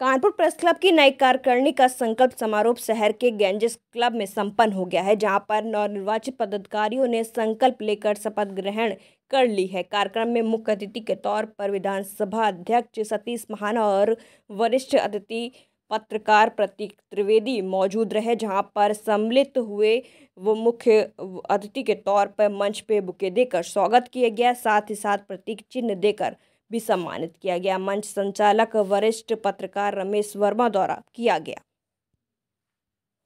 Kanpur press club की नई कार्यकारिणी का संकल्प समारोह शहर के गेंजेस क्लब में संपन्न हो गया है जहां पर नवनिर्वाचित पदाधिकारियों ने संकल्प लेकर शपथ ग्रहण कर ली है कार्यक्रम में मुख्य अतिथि के तौर पर विधानसभा अध्यक्ष सतीश महाना और वरिष्ठ अतिथि पत्रकार प्रतीक त्रिवेदी मौजूद रहे जहां पर सम्मिलित हुए वो मुख्य अतिथि के तौर पर मंच पे बुके देकर स्वागत किया गया साथ ही साथ प्रतीक चिन्ह देकर भी सम्मानित किया गया मंच संचालक वरिष्ठ पत्रकार रमेश वर्मा द्वारा किया गया